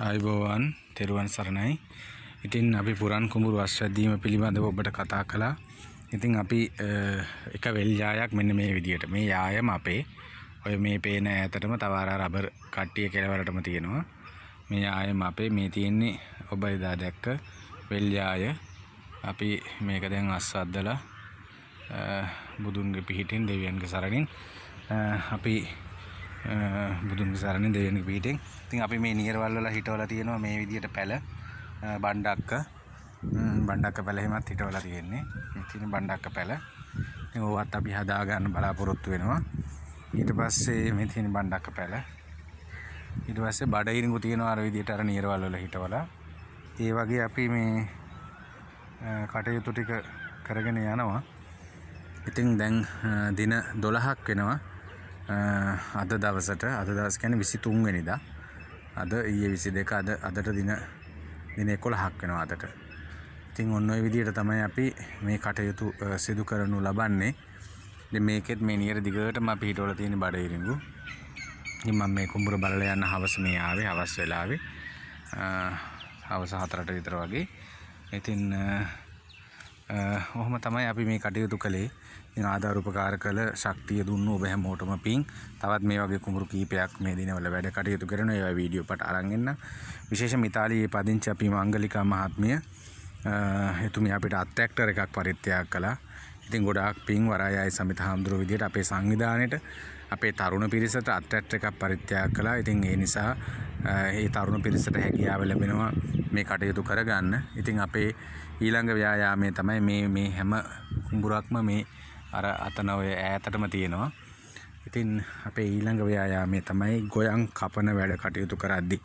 ආයුබෝවන් තෙරුවන් සරණයි ඉතින් අපි පුරන් කුඹුරු අශ්‍රදීම පිළිබඳව ඔබට කතා කළා ඉතින් අපි එක වෙල් යායක් මෙන්න මේ විදිහට මේ යායම අපේ ඔය මේ පේන ඇතටම තවාර රබර් කට්ටිය කෙලවරටම තියෙනවා මේ යායම අපේ මේ තියෙන්නේ ඔබ එදා දැක්ක වෙල් යාය අපි මේක දැන් අස්සද්දලා බුදුන්ගේ පිහිටින් දෙවියන්ගේ සරණින් අපි බුදුන් සරණ දෙවෙනි පීටෙන්. ඉතින් අපි මේ නියරවල් වල හිටවලා තියෙනවා මේ විදියට පැල බණ්ඩක්ක බණ්ඩක්ක පැල එහෙමත් හිටවලා තියෙන්නේ. මේ තියෙන බණ්ඩක්ක පැල. ඉතින් ඕවත් අපි හදා ගන්න බලාපොරොත්තු වෙනවා. ඊට පස්සේ මේ තියෙන බණ්ඩක්ක පැල. ඊට පස්සේ බඩයිරිඟු තියෙනවා අර විදියට අර නියරවල් වල හිටවලා. ඒ වගේ අපි මේ කටයුතු ටික කරගෙන යනවා. ඉතින් දැන් දින 12ක් වෙනවා. අද දවසට අද දවස් කැන විසි තුන්වෙනිදා අද ඊය විසි දෙක අද අදට දින දින එකොළ හක් වෙනවා අදට ඉතිං ඔන්න විදියට තමයි අපි මේ කටයුතු සිදු කරනු ලබන්නේ මේකෙත් මේ නියර දිගටම පිහිටෝල තියෙන බඩහිරිඟු මම මේ කුඹුර බලල යන්න හවස මේ ආවේ හවස් වෙලාවේ හවස හතරට විතර වගේ ඉතින් ඔහොම තමයි අපි මේ කටයුතු කළේ ඉතින් ආධාර උපකාර කළ ශක්තිය දුන්න ඔබ හැමෝටම පිං. තවත් මේ වගේ කුඹුරු කීපයක් මේ දිනවල වැඩ කටයුතු කරන ඒවා වීඩියෝ පට අරන් එන්න. විශේෂයෙන්ම ඉතාලියේ පදිංචි අපි මංගලිකා මහත්මිය එතුමිය අපිට අත් ඇක්ටර් එකක් පරිත්‍යාග කළා. ඉතින් ගොඩාක් පිං වරාය අය සමිත හාමුදුරුවෝ විදිහට අපේ සංවිධානයේට අපේ තරුණ පිරිසට අත්ඇට් එකක් පරිත්‍යාග කළා. ඉතින් ඒ නිසා ඒ තරුණ පිරිසට හැකියාව ලැබෙනවා මේ කටයුතු කරගන්න. ඉතින් අපේ ඊළඟ ව්‍යායාමය තමයි මේ මේ හැම කුඹුරක්ම මේ අර අතන ඔය ඈතටම තියෙනවා. ඉතින් අපේ ඊළඟ ව්‍යායාමය තමයි ගොයන් කපන වැඩ කටයුතු කරද්දී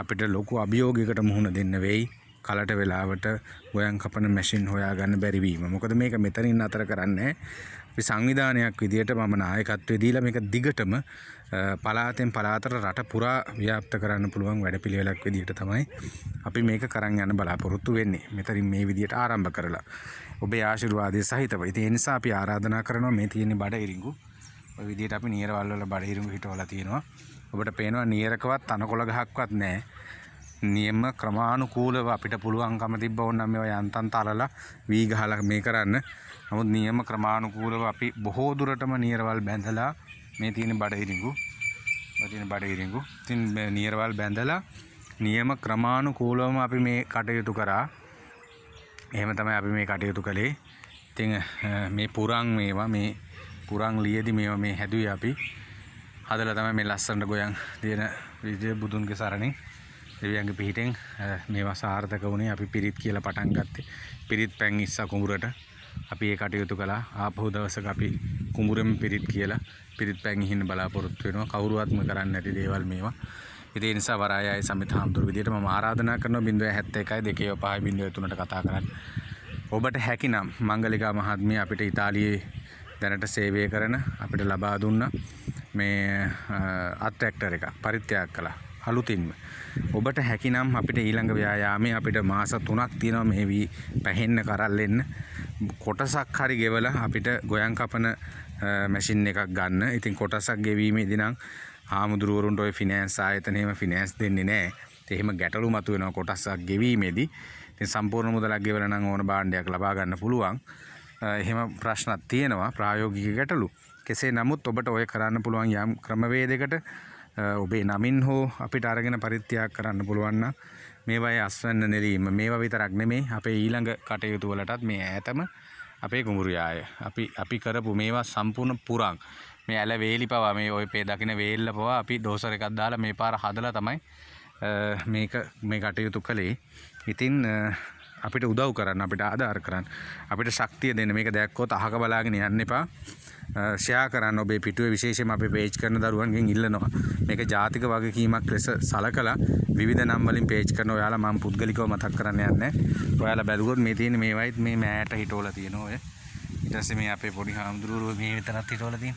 අපිට ලොකු අභියෝගයකට මුහුණ දෙන්න වෙයි. කලට වෙලාවට ගොයන් කපන මැෂින් හොයාගන්න බැරි වීම. මොකද මේක මෙතනින් අතර කරන්නේ අපි සංවිධානයක් විදිහට මම නායකත්වය දීලා මේක දිගටම පලාතෙන් පලාතට රට පුරා ව්‍යාප්ත කරන්න පුළුවන් වැඩපිළිවෙලක් විදිහට තමයි අපි මේක කරන් යන්න බලාපොරොත්තු වෙන්නේ. මෙතරින් මේ විදිහට ආරම්භ කරලා. ඔබේ ආශිර්වාදය සහිතව. ඉතින් ඒ නිසා අපි ආරාධනා කරනවා මේ තියෙන බඩ ඉරිඟු ඔය විදිහට අපි නියරවල් වල බඩ ඉරිඟු හිටවලා තියෙනවා. ඔබට පේනවා නියරකවත් තනකොළ ගහක්වත් නැහැ. නියම ක්‍රමානුකූලව අපිට පුළුවන්කම තිබ්බ ඕනම් මේවා යන්තම් තලලා වී ගහලා මේ කරන්න. නමුත් නියම ක්‍රමානුකූලව අපි බොහෝ දුරටම නියරවල් බැඳලා මේ තියෙන බඩහිරිඟු ඔය තියෙන බඩහිරිඟු ඉතින් මේ නියරවල් බැඳලා නියම ක්‍රමානුකූලවම අපි මේ කටයුතු කරා. එහෙම තමයි අපි මේ කටයුතු කළේ. ඉතින් මේ පුරන් මේවා මේ පුරන් ලියදි මේවා මේ හැදුවේ අපි. හදලා තමයි මේ ලස්සනට ගොයන් තියෙන විජය බුදුන්ගේ සරණින් දෙවියන්ගේ පිහිටෙන් මේවා සාර්ථක වුණේ අපි පිරිත් කියලා පටන් ගත්තේ පිරිත් පැන් ඉස්සා කුඹුරට අපි ඒ කටයුතු කළා ආපහු දවසක අපි කුඹුරෙම පිරිත් කියලා පිරිත් පැන් ඉහින් බලාපොරොත්තු වෙනවා කවුරුවත්ම කරන්නේ නැති දේවල් මේවා ඉතින් ඒ නිසා වරායයි සමිත හාමුදුරු විදියට මම ආරාධනා කරනවා 0.71 2.5 0.3ට කතා කරන්න ඔබට හැකිනම් මංගලිකා මහත්මිය අපිට ඉතාලියේ දැනට සේවය කරන අපිට ලබා දුන්න මේ අත් ට්‍රැක්ටර් එක පරිත්‍යාග කළා අලුතින්ම. ඔබට හැකිනම් අපිට ඊළඟ ව්‍යයාමේ අපිට මාස තුනක් තියෙනවා මේ වී පැහෙන්න කරල්ලෙන්න. කොටසක් හරි ගෙවල අපිට ගොයන් කපන මැසින් එකක් ගන්න ඉතින් කොටසක් ගෙවීමේ දිනම් හාමුදුරුවරුන්ට ඔය ෆිනෑන්ස් ආයතනයම ෆිනෑන්ස් දෙන්නේ නෑ එහෙම ගැටලු මතුවෙනවා කොටසක් ගෙවීමේදී ඉතින් සම්පූර්ණ මුදලක් ගෙවලා නම් ඕන භාණ්ඩයක් ලබා ගන්න පුළුවන් එහෙම ප්‍රශ්නක් තියෙනවා ප්‍රායෝගික ගැටලු කෙසේ නමුත් ඔබට ඔය කරන්න පුළුවන් යම් ක්‍රමවේදයකට ඔබේ නමින් හෝ අපිට අරගෙන පරිත්‍යාග කරන්න පුළුවන් නම් මේවායේ අස්වැන්න නෙලීම මේවා විතරක් නෙමේ අපේ ඊළඟ කටයුතු වලටත් මේ ඈතම අපේ කුඹුරියාය. අපි අපි කරපු මේවා සම්පූර්ණ පුරන්. මේ ඇල වේලි පවා මේ ඔය පේ දකින වේල්ල පවා අපි ඩෝසර් එකක් දාලා මේ පාර හදලා තමයි මේක මේ කටයුතු කළේ. ඉතින් අපිට උදව් කරන්න අපිට ආධාර කරන්න අපිට ශක්තිය දෙන්න මේක දැක්කොත් අහක බලාගෙන යන්න එපා. ෂයා කරන්න ඔබේ පිටුව විශේෂම අප පේච් කරන දරුවන්ගෙන් ඉල්ලනවා මේක ජාතික වගකීමක් ලෙස සලකලා විධ නම්වලින් පේච් කරන ඔයාලා මම පුද්ගලිකව මතක් කරන්න යන්න ඔයාලා බැලුවොත් මේ තියෙන මේවයිත් මේ මෑට හිටෝල තියෙන ඔය ඊට පස්සේ මේ අපේ පොඩි හාමුදුරුවෝ මේ විතරක් හිටෝල තියෙන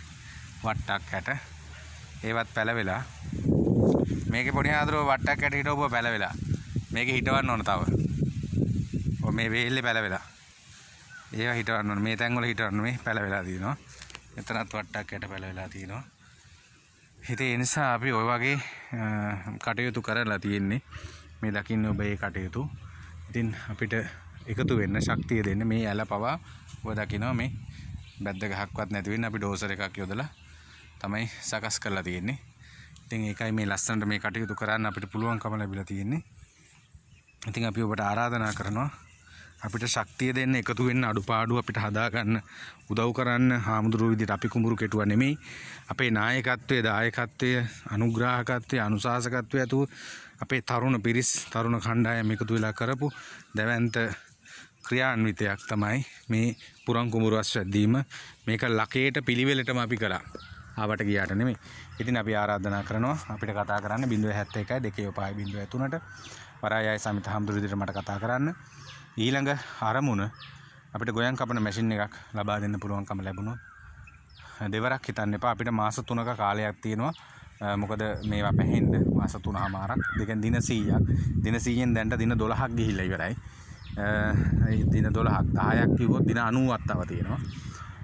වට්ටක් ඇට ඒවත් පැලවෙලා මේක පොඩි හාමුදුරුවෝ වට්ටක් ඇට හිටවපුවා පැලවෙලා මේක හිටවන්න ඕන තව. ඔ මේ වේල්ලේ පැලවෙලා. ඒවා හිටවන්න ඕන. මේ තැන්වල හිටවන්න මේ පැලවෙලා තියෙනවා. එතරත් වට්ටක් යට පැලවෙලා තියෙනවා හිතේ එනිසා අපි ඔය වගේ කටයුතු කරලා තියෙන්නේ මේ දකින්න ඔබ ඒ කටයුතු ඉතින් අපිට එකතු වෙන්න ශක්තිය දෙන්න මේ ඇල පවා ඔබ දකිනවා මේ බැද්ද ගහක්වත් නැතිවෙන්න අපි ඩෝසර එකක් යොදලා තමයි සකස් කරලා තියෙන්නේ ඉතින් ඒකයි මේ ලස්සනට මේ කටයුතු කරන්න අපිට පුළුවන්කම ලැබිලා තියෙන්නේ ඉතින් අපි ඔබට ආරාධනා කරනවා අපිට ශක්තිය දෙන්න එකතු වෙන්න අඩුපාඩු අපිට හදාගන්න උදව් කරන්න හාමුදුරුව විදිහට අපි කුඹුරු කෙටුවා නෙමෙයි අපේ නායකත්වයේ දායකත්වය අනුග්‍රාහකත්වය අනුශාසකත්වය ඇතුව අපේ තරුණ පිරිස් තරුණ කණ්ඩායම එකතු වෙලා කරපු දැවැන්ත ක්‍රියාන්විතයක් තමයි මේ පුරන් කුඹුරු අස්වැද්දීම මේක ලකේට පිළිවෙලටම අපි කරා ආවට ගියාට නෙමෙයි. ඉතින් අපි ආරාධනා කරනවා අපිට කතා කරන්න 071 2 0 3ට වරායයි සමිත හම්දුරුදිට මට කතා කරන්න. ඊළඟ අරමුණ අපිට ගොයන් කපන මැසින් එකක් ලබා දෙන්න පුළුවන්කම ලැබුණොත් දෙවරක් හිතන්න එපා අපිට මාස 3ක කාලයක් තියෙනවා මොකද මේවා පැහෙන්න මාස 3මාරක් දෙකෙන් දින 100ක් දින 100ෙන් දැන්ට දින 12ක් ගිහිල්ලා ඉවරයි දින 12ක් 10ක් කිව්වොත් දින 90ක් තව තියෙනවා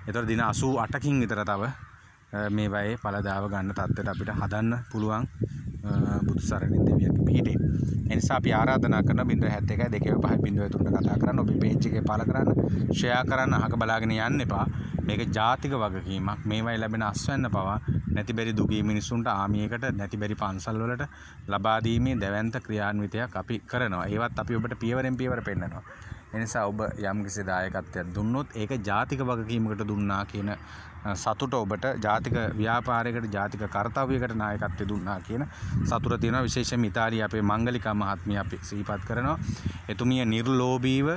එතකොට දින 88කින් විතර තව මේ වයේ පළදාව ගන්න තත්ත්වයට අපිට හදන්න පුළුවන් බුදු සරණින් දෙවියන්ගේ පිහිටේ. ඒ නිසා අපි ආරාධනා කරන 071 25 03 කතා කරන්න ඔබේ page එකේ පාල කරන්න, share කරන්න, අහක බලාගෙන යන්න එපා. මේක ජාතික වගකීමක් මේවයි ලැබෙන අස්වැන්න පවා නැතිබැරි දුගී මිනිසුන්ට ආමියකට නැතිබැරි පන්සල්වලට ලබාදීමේ දැවන්ත ක්‍රියාන්විතයක් අපි කරනවා ඒවත් අපි ඔබට පියවරෙන් පියවර පෙන්න්නනවා එනිසා ඔබ යම් කිසි දායකත්වයක් දුන්නොත් ඒක ජාතික වගකීමකට දුන්නා කියන සතුට ඔබට ජාතික ව්‍යාපාරයකට ජාතික කර්තව්‍යකට නායකත්වය දුන්නා කියන සතුට තියෙනවා විශේෂයෙන් ඉතාලිය අපේ මංගලිකා මහත්මිය අපි සිහිපත් කරනවා එතුමිය නිර්ලෝභීව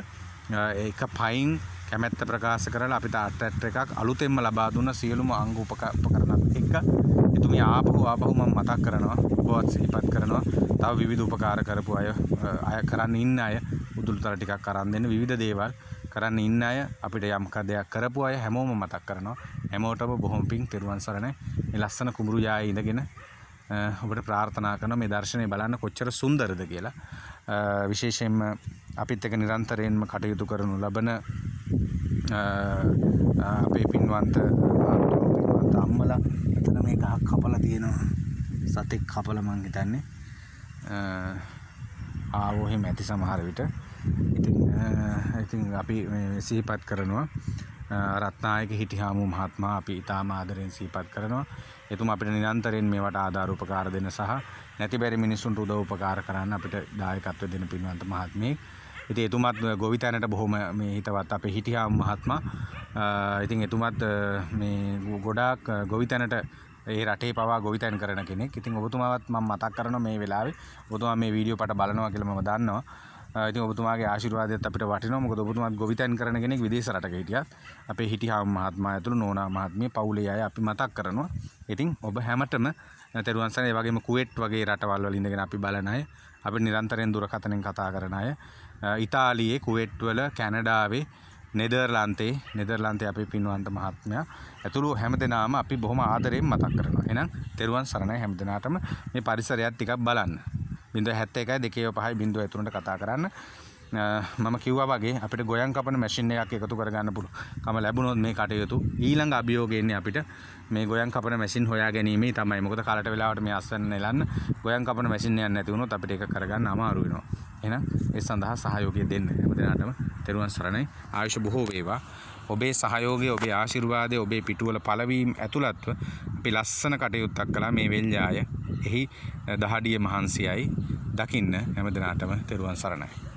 ඒක පයින් කැමැත්ත ප්‍රකාශ කරලා අපිට අට්ටැට් එකක් අලුතෙන්ම ලබා දුන්න සියලුම අංග උපකරණ එක එතුමිය ආපහු ආපහු මම මතක් කරනවා ඔබවත් සිහිපත් කරනවා තව විවිධ උපකාර කරපු අය අය කරන්න ඉන්න අය උදුළුතල ටිකක් අරන් දෙන්න විවිධ දේවල් කරන්න ඉන්න අය අපිට යම්ක දෙයක් කරපු අය හැමෝම මතක් කරනවා හැමෝටම බොහොම පිං තෙරුවන් සරණයි මේ ලස්සන කුඹුරු යායේ ඉඳගෙන ඔබට ප්‍රාර්ථනා කරන මේ දර්ශනය බලන්න කොච්චර සුන්දරද කියලා විශේෂයෙන්ම අපිත් එක නිරන්තරයෙන්ම කටයුතු කරනු ලබන අපේ පින්වන්ත පින්වන්ත අම්මලා එතන මේ ගහක් කපලා තියෙනවා සතෙක් කපලා මං හිතන්නේ ආවෝ එහෙම ඇති සමහර විට ඉතින් ඉතින් අපි සිහිපත් කරනවා රත්නායක හිටිහාමු මහත්මයා අපි ඉතාම ආදරෙන් සිහිපත් කරනවා. එතුමා අපිට නිරන්තරයෙන් මේවට ආධාර උපකාර දෙන සහ නැති බැරි මිනිසුන්ට උදව් උපකාර කරන්න අපිට දායකත්ව දෙන පින්වන්ත මහත්මයෙක්. ඉතින් එතුමාත් ගොවිතැනට බොහොම මේ හිතවත් අපේ හිටිහාමු මහත්මයා. ඉතින් එතුමාත් මේ ගොඩාක් ගොවිතැනට ඒ රටේ පවා ගොවිතැන් කරන කෙනෙක්. ඉතින් ඔබතුමාවත් මම මතක් කරනවා මේ වෙලාවේ ඔබතුමා මේ වීඩියෝ පට බලනවා කියලා මම දන්නවා. ඉතින් ඔබතුමාගේ ආශිර්වාදයත් අපිට වටිනවා. මොකද ඔබතුමාත් ගොවිතැන් කරන කෙනෙක් විදේශ රටක හිටියත් අපේ හිටිහාම මහත්මයා ඇතුළු නෝනා මහත්මිය පවුලේ අය අපි මතක් කරනවා. ඉතින් ඔබ හැමතෙම තෙරුවන් සරණයි. ඒ වගේම කුවේට් වගේ රටවල් වල ඉඳගෙන අපි බලන අය, අපි නිරන්තරයෙන් දුරකථනෙන් කතා කරන අය, ඉතාලියේ, කුවේට් වල, කැනඩාවේ නෙදර්ලන්තේ නෙදර්ලන්තේ අපේ පින්වන්ත මහත්මයා ඇතුළු හැමදෙනාම අපි බොහොම ආදරයෙන් මතක් කරනවා. එහෙනම් තෙරුවන් සරණයි හැමදෙනාටම මේ පරිසරයත් ටිකක් බලන්න. බිඳ හැත්ත එකයි දෙකේ පහයි බිඳුව ඇතුළට කතා කරන්න මම කිව්වා වගේ අපිට ගොයන් කපන මැෂින් එකක් එකතු කරගන්න පුළුවන්කම ලැබුණොත් මේ කටයුතු ඊළඟ අභියෝගය එන්නේ අපිට මේ ගොයන් කපන මැෂින් හොයා ගැනීම තමයි. මොකද කාලට වෙලාවට මේ අස්වැන්න එලන්න ගොයන් කපන මැෂින් එකක් නැති වුණොත් අපිට ඒක කරගන්න අමාරු වෙනවා. එහෙනම් ඒ සඳහා සහයෝගය දෙන්න. හැම දිනාටම තෙරුවන් සරණයි. ආයුෂ බොහෝ වේවා. ඔබේ සහයෝගය, ඔබේ ආශිර්වාදය, ඔබේ පිටුවල පළවීම ඇතුළත්ව අපි ලස්සන කටයුත්තක් කළා මේ වෙල්යාය. එහි දහඩිය මහන්සියයි දකින්න හැම දෙනාටම තෙරුවන් සරණයි